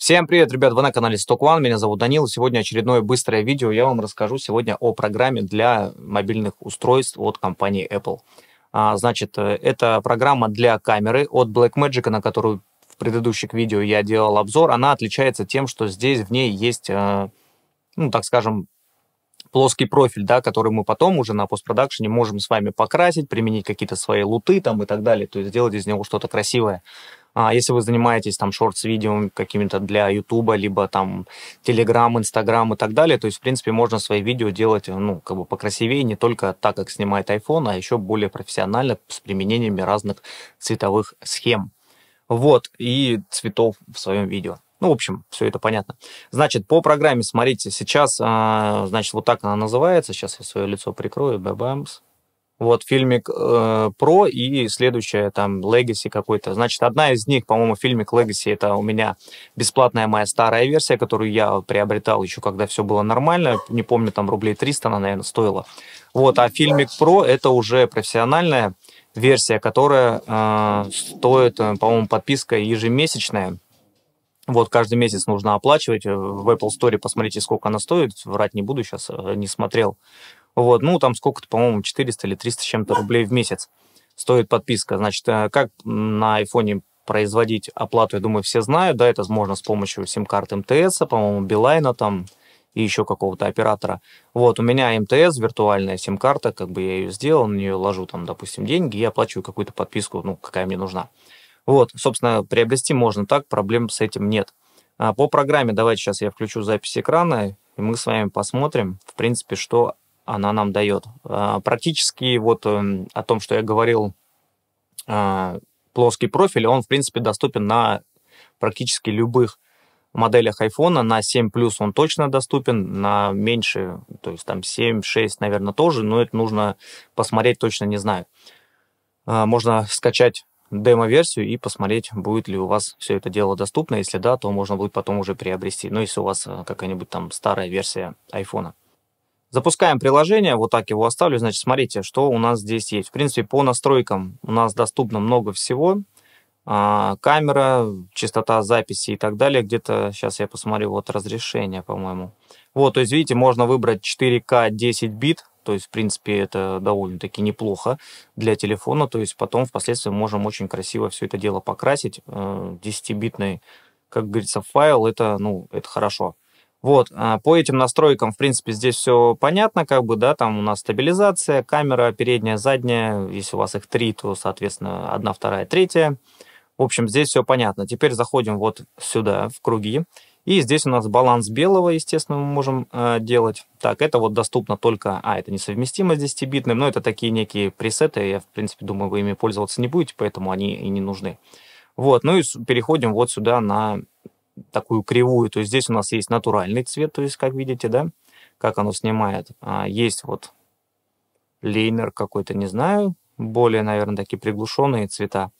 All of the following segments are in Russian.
Всем привет, ребят, вы на канале Stock One, меня зовут Данил, сегодня очередное быстрое видео, я вам расскажу сегодня о программе для мобильных устройств от компании Apple. А, значит, э, это программа для камеры от Blackmagic, на которую в предыдущих видео я делал обзор, она отличается тем, что здесь в ней есть, э, ну, так скажем, плоский профиль, да, который мы потом уже на постпродакшене можем с вами покрасить, применить какие-то свои луты там и так далее, то есть сделать из него что-то красивое. А если вы занимаетесь там шортс-видео какими-то для Ютуба, либо там Телеграм, Инстаграм и так далее, то есть, в принципе, можно свои видео делать, ну, как бы покрасивее, не только так, как снимает iPhone, а еще более профессионально с применениями разных цветовых схем. Вот, и цветов в своем видео. Ну, в общем, все это понятно. Значит, по программе, смотрите, сейчас, а, значит, вот так она называется. Сейчас я свое лицо прикрою, бабамс. Вот фильмик э, про и следующая там Legacy какой-то. Значит, одна из них, по-моему, фильмик Legacy, это у меня бесплатная моя старая версия, которую я приобретал еще, когда все было нормально. Не помню, там рублей 300 она, наверное, стоила. Вот, а фильмик про это уже профессиональная версия, которая э, стоит, э, по-моему, подписка ежемесячная. Вот каждый месяц нужно оплачивать. В Apple Store посмотрите, сколько она стоит. Врать не буду, сейчас э, не смотрел. Вот, ну, там сколько-то, по-моему, 400 или 300 с чем-то рублей в месяц стоит подписка. Значит, э, как на айфоне производить оплату, я думаю, все знают, да, это можно с помощью сим карты МТС, по-моему, Билайна там и еще какого-то оператора. Вот, у меня МТС, виртуальная сим-карта, как бы я ее сделал, на нее ложу там, допустим, деньги и оплачиваю какую-то подписку, ну, какая мне нужна. Вот, собственно, приобрести можно так, проблем с этим нет. А по программе, давайте сейчас я включу запись экрана, и мы с вами посмотрим, в принципе, что она нам дает. А, практически вот эм, о том, что я говорил, а, плоский профиль, он, в принципе, доступен на практически любых моделях iPhone На 7 Plus он точно доступен, на меньше, то есть там 7, 6, наверное, тоже, но это нужно посмотреть, точно не знаю. А, можно скачать демо-версию и посмотреть, будет ли у вас все это дело доступно. Если да, то можно будет потом уже приобрести. Ну, если у вас э, какая-нибудь там старая версия айфона. Запускаем приложение, вот так его оставлю, значит, смотрите, что у нас здесь есть. В принципе, по настройкам у нас доступно много всего. А, камера, частота записи и так далее. Где-то, сейчас я посмотрю, вот разрешение, по-моему. Вот, то есть, видите, можно выбрать 4К 10 бит, то есть, в принципе, это довольно-таки неплохо для телефона, то есть, потом впоследствии можем очень красиво все это дело покрасить. 10-битный, э, как говорится, файл, это, ну, это хорошо. Вот, а, по этим настройкам, в принципе, здесь все понятно, как бы, да, там у нас стабилизация, камера передняя, задняя, если у вас их три, то, соответственно, одна, вторая, третья. В общем, здесь все понятно. Теперь заходим вот сюда, в круги, и здесь у нас баланс белого, естественно, мы можем э, делать. Так, это вот доступно только... А, это несовместимо с 10-битным, но это такие некие пресеты, я, в принципе, думаю, вы ими пользоваться не будете, поэтому они и не нужны. Вот, ну и переходим вот сюда на такую кривую, то есть здесь у нас есть натуральный цвет, то есть как видите, да, как оно снимает. А есть вот лейнер какой-то, не знаю, более, наверное, такие приглушенные цвета.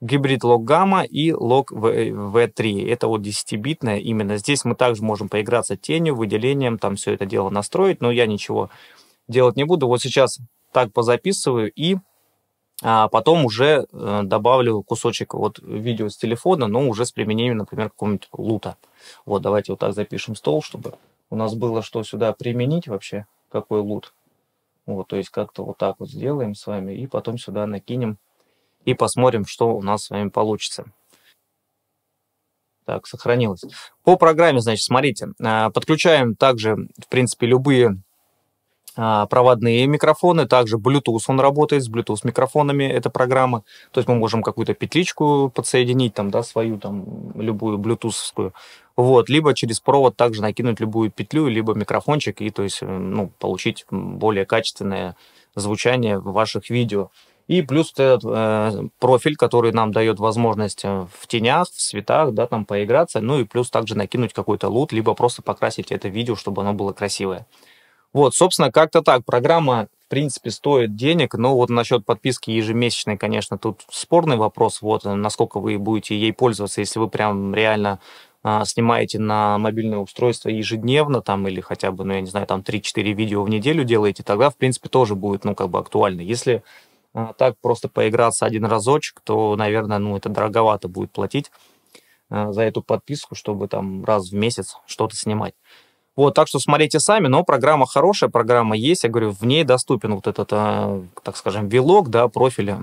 Гибрид лог гамма и лог V3. Это вот 10-битная. Именно здесь мы также можем поиграться тенью, выделением, там все это дело настроить, но я ничего делать не буду. Вот сейчас так позаписываю и а потом уже э, добавлю кусочек вот видео с телефона, но уже с применением, например, какого-нибудь лута. Вот, давайте вот так запишем стол, чтобы у нас было что сюда применить вообще, какой лут. Вот, то есть как-то вот так вот сделаем с вами и потом сюда накинем и посмотрим, что у нас с вами получится. Так, сохранилось. По программе, значит, смотрите, а, подключаем также, в принципе, любые а, проводные микрофоны, также Bluetooth он работает, с Bluetooth микрофонами эта программа, то есть мы можем какую-то петличку подсоединить там, да, свою там, любую Bluetoothскую, вот, либо через провод также накинуть любую петлю, либо микрофончик, и то есть, э, ну, получить более качественное звучание ваших видео. И плюс этот э, профиль, который нам дает возможность э, в тенях, в светах, да, там поиграться, ну и плюс также накинуть какой-то лут, либо просто покрасить это видео, чтобы оно было красивое. Вот, собственно, как-то так. Программа, в принципе, стоит денег, но вот насчет подписки ежемесячной, конечно, тут спорный вопрос, вот, э, насколько вы будете ей пользоваться, если вы прям реально а, снимаете на мобильное устройство ежедневно там или хотя бы, ну, я не знаю, там 3-4 видео в неделю делаете, тогда, в принципе, тоже будет, ну, как бы актуально. Если а, так просто поиграться один разочек, то, наверное, ну, это дороговато будет платить а, за эту подписку, чтобы там раз в месяц что-то снимать. Вот, так что смотрите сами, но программа хорошая, программа есть, я говорю, в ней доступен вот этот, а, так скажем, вилок, да, профиля,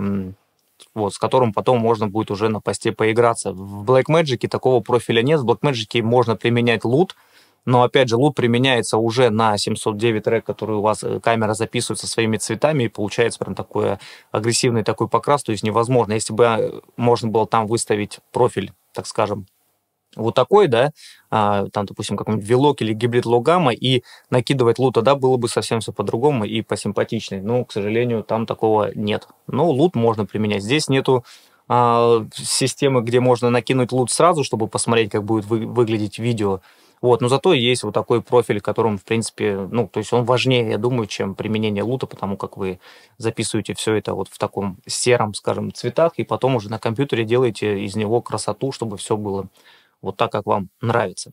вот, с которым потом можно будет уже на посте поиграться. В Blackmagic такого профиля нет, в Blackmagic можно применять лут, но, опять же, лут применяется уже на 709 трек, который у вас э, камера записывает со своими цветами, и получается прям такой э, агрессивный такой покрас, то есть невозможно. Если бы э, можно было там выставить профиль, так скажем, вот такой, да, а, там, допустим, какой-нибудь вилок или гибрид логама, и накидывать лута, да, было бы совсем все по-другому и посимпатичнее. Но, ну, к сожалению, там такого нет. Но ну, лут можно применять. Здесь нету а, системы, где можно накинуть лут сразу, чтобы посмотреть, как будет вы, выглядеть видео. Вот, но зато есть вот такой профиль, которым, в принципе, ну, то есть он важнее, я думаю, чем применение лута, потому как вы записываете все это вот в таком сером, скажем, цветах, и потом уже на компьютере делаете из него красоту, чтобы все было вот так, как вам нравится.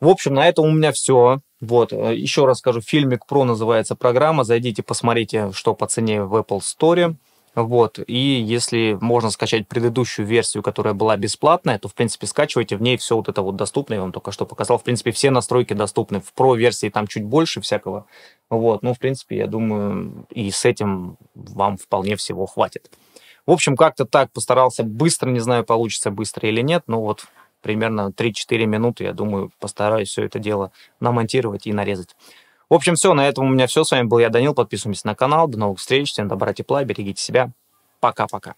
В общем, на этом у меня все. Вот, э, еще раз скажу, фильмик про называется программа. Зайдите, посмотрите, что по цене в Apple Store. Вот, и если можно скачать предыдущую версию, которая была бесплатная, то, в принципе, скачивайте, в ней все вот это вот доступно, я вам только что показал. В принципе, все настройки доступны, в Pro-версии там чуть больше всякого. Вот, ну, в принципе, я думаю, и с этим вам вполне всего хватит. В общем, как-то так постарался быстро, не знаю, получится быстро или нет, но вот примерно 3-4 минуты, я думаю, постараюсь все это дело намонтировать и нарезать. В общем, все, на этом у меня все. С вами был я, Данил. Подписываемся на канал. До новых встреч. Всем добра, тепла. Берегите себя. Пока-пока.